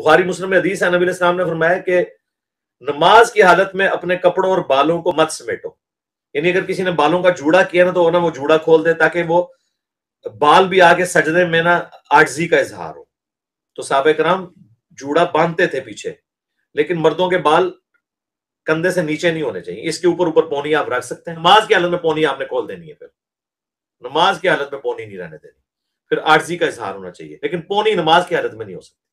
बुखारी मुस्लिम में हदीस है नबी इस्लाम ने फरमाया कि नमाज की हालत में अपने कपड़ों और बालों को मत समेटो यानी अगर किसी ने बालों का जूड़ा किया ना तो ना वो जूड़ा खोल दे ताकि वो बाल भी आगे सजदे में ना आर्जी का इजहार हो तो साब कराम जूड़ा बांधते थे पीछे लेकिन मर्दों के बाल कंधे से नीचे नहीं होने चाहिए इसके ऊपर ऊपर पौनी आप रख सकते हैं नमाज की हालत में पौनी आपने खोल देनी है फिर नमाज की हालत में पौनी नहीं रहने देनी फिर आर्जी का इजहार होना चाहिए लेकिन पौनी नमाज की हालत में नहीं हो सकती